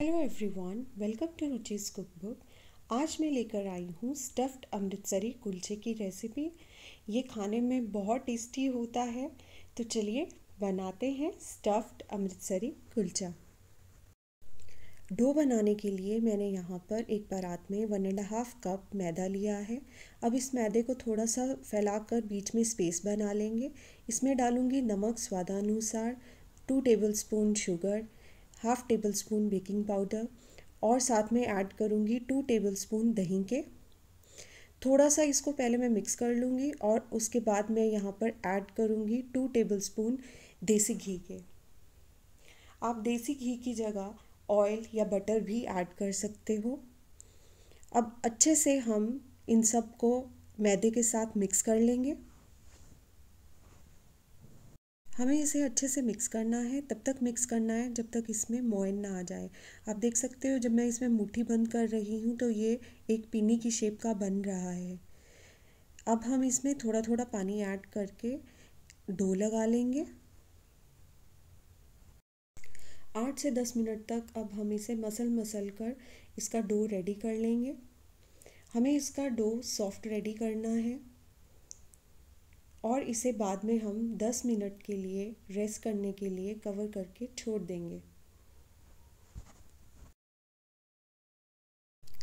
hello everyone welcome to Ruchi's cook book आज मैं लेकर आई हूँ स्टफ्ड अमृतसरी कुलचे की रेसिपी ये खाने में बहुत टेस्टी होता है तो चलिए बनाते हैं स्टफ्ड अमृतसरी कुलचा डो बनाने के लिए मैंने यहाँ पर एक परात में वन एंड हाफ कप मैदा लिया है अब इस मैदे को थोड़ा सा फैलाकर बीच में स्पेस बना लेंगे इसमें डालूँगी नमक स्वादानुसार two tablespoon sugar half tablespoon baking powder और साथ में ऐड करूँगी टू टेबल स्पून दही के थोड़ा सा इसको पहले मैं मिक्स कर लूँगी और उसके बाद मैं यहाँ पर ऐड करूँगी टू टेबल स्पून देसी घी के आप देसी घी की जगह ऑयल या बटर भी ऐड कर सकते हो अब अच्छे से हम इन सब को मैदे के साथ मिक्स कर लेंगे हमें इसे अच्छे से मिक्स करना है तब तक मिक्स करना है जब तक इसमें मोइन ना आ जाए आप देख सकते हो जब मैं इसमें मुट्ठी बंद कर रही हूँ तो ये एक पीनी की शेप का बन रहा है अब हम इसमें थोड़ा थोड़ा पानी ऐड करके डो लगा लेंगे आठ से दस मिनट तक अब हम इसे मसल मसल कर इसका डो रेडी कर लेंगे हमें इसका डो सॉफ्ट रेडी करना है और इसे बाद में हम 10 मिनट के लिए रेस्ट करने के लिए कवर करके छोड़ देंगे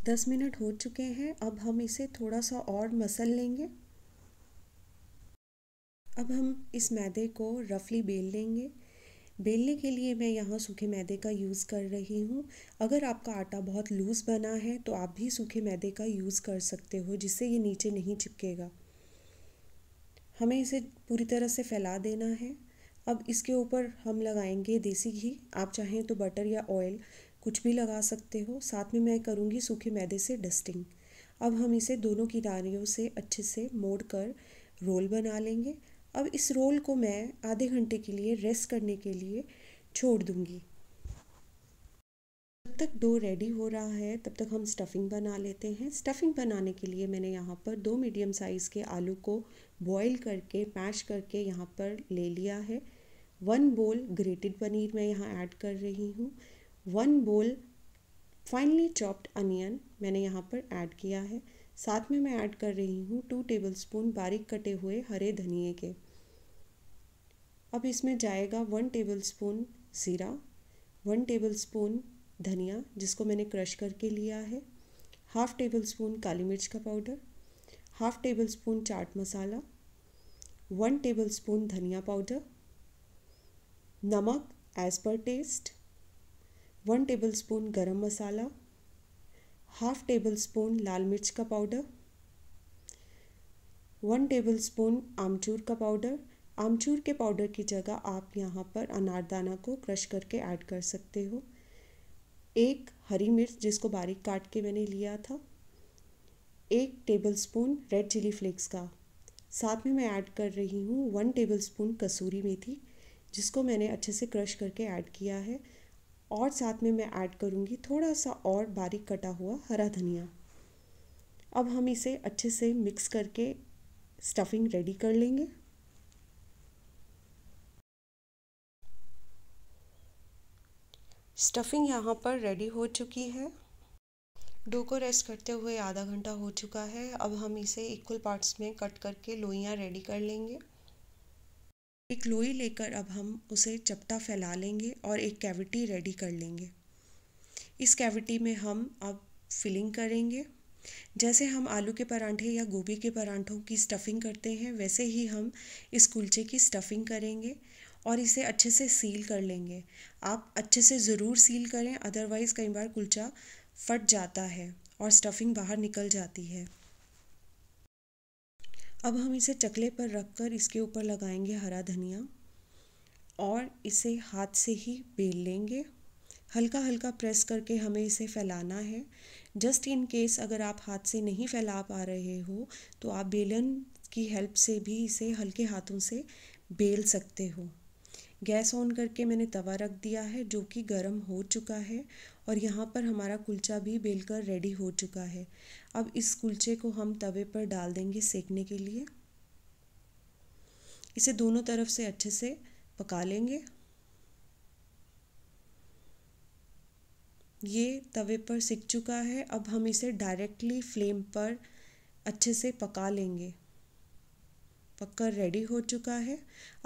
10 मिनट हो चुके हैं अब हम इसे थोड़ा सा और मसल लेंगे अब हम इस मैदे को रफली बेल लेंगे बेलने के लिए मैं यहाँ सूखे मैदे का यूज़ कर रही हूँ अगर आपका आटा बहुत लूज़ बना है तो आप भी सूखे मैदे का यूज़ कर सकते हो जिससे ये नीचे नहीं चिपकेगा हमें इसे पूरी तरह से फैला देना है अब इसके ऊपर हम लगाएंगे देसी घी आप चाहें तो बटर या ऑयल कुछ भी लगा सकते हो साथ में मैं करूँगी सूखे मैदे से डस्टिंग अब हम इसे दोनों किनारियों से अच्छे से मोड़ कर रोल बना लेंगे अब इस रोल को मैं आधे घंटे के लिए रेस्ट करने के लिए छोड़ दूँगी तक डो रेडी हो रहा है तब तक हम स्टफ़िंग बना लेते हैं स्टफ़िंग बनाने के लिए मैंने यहाँ पर दो मीडियम साइज़ के आलू को बॉईल करके मैश करके यहाँ पर ले लिया है वन बोल ग्रेटेड पनीर मैं यहाँ ऐड कर रही हूँ वन बोल फाइनली चॉप्ड अनियन मैंने यहाँ पर ऐड किया है साथ में मैं ऐड कर रही हूँ टू टेबल स्पून बारीक कटे हुए हरे धनिए के अब इसमें जाएगा वन टेबल स्पून ज़ीरा वन टेबल स्पून धनिया जिसको मैंने क्रश करके लिया है हाफ़ टेबल स्पून काली मिर्च का पाउडर हाफ़ टेबल स्पून चाट मसाला वन टेबल स्पून धनिया पाउडर नमक as per taste one tablespoon गरम मसाला हाफ टेबल स्पून लाल मिर्च का पाउडर वन टेबल स्पून आमचूर का पाउडर आमचूर के पाउडर की जगह आप यहाँ पर अनारदाना को क्रश करके ऐड कर सकते हो एक हरी मिर्च जिसको बारीक काट के मैंने लिया था एक टेबलस्पून रेड चिली फ्लेक्स का साथ में मैं ऐड कर रही हूँ वन टेबलस्पून कसूरी मेथी जिसको मैंने अच्छे से क्रश करके ऐड किया है और साथ में मैं ऐड करूँगी थोड़ा सा और बारीक कटा हुआ हरा धनिया अब हम इसे अच्छे से मिक्स करके स्टफिंग रेडी कर लेंगे स्टफिंग यहाँ पर रेडी हो चुकी है डो को रेस्ट करते हुए आधा घंटा हो चुका है अब हम इसे इक्वल पार्ट्स में कट करके लोइयाँ रेडी कर लेंगे एक लोई लेकर अब हम उसे चपटा फैला लेंगे और एक कैविटी रेडी कर लेंगे इस कैविटी में हम अब फिलिंग करेंगे जैसे हम आलू के परांठे या गोभी के परांठों की स्टफिंग करते हैं वैसे ही हम इस कुलचे की स्टफिंग करेंगे और इसे अच्छे से सील कर लेंगे आप अच्छे से ज़रूर सील करें अदरवाइज़ कई बार कुलचा फट जाता है और स्टफिंग बाहर निकल जाती है अब हम इसे चकले पर रख कर इसके ऊपर लगाएंगे हरा धनिया और इसे हाथ से ही बेल लेंगे हल्का हल्का प्रेस करके हमें इसे फैलाना है जस्ट इन केस अगर आप हाथ से नहीं फैला पा रहे हो तो आप बेलन की हेल्प से भी इसे हल्के हाथों से बेल सकते हो गैस ऑन करके मैंने तवा रख दिया है जो कि गर्म हो चुका है और यहाँ पर हमारा कुलचा भी बेलकर रेडी हो चुका है अब इस कुलचे को हम तवे पर डाल देंगे सेकने के लिए इसे दोनों तरफ से अच्छे से पका लेंगे ये तवे पर सिक चुका है अब हम इसे डायरेक्टली फ्लेम पर अच्छे से पका लेंगे पक्कर रेडी हो चुका है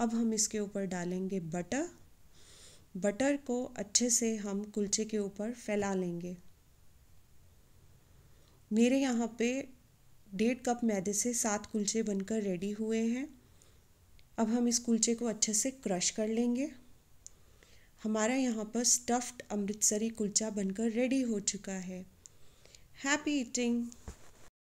अब हम इसके ऊपर डालेंगे बटर बटर को अच्छे से हम कुलचे के ऊपर फैला लेंगे मेरे यहाँ पे डेढ़ कप मैदे से सात कुलचे बनकर रेडी हुए हैं अब हम इस कुलचे को अच्छे से क्रश कर लेंगे हमारा यहाँ पर स्टफ्ड अमृतसरी कुलचा बनकर रेडी हो चुका है हैप्पी ईटिंग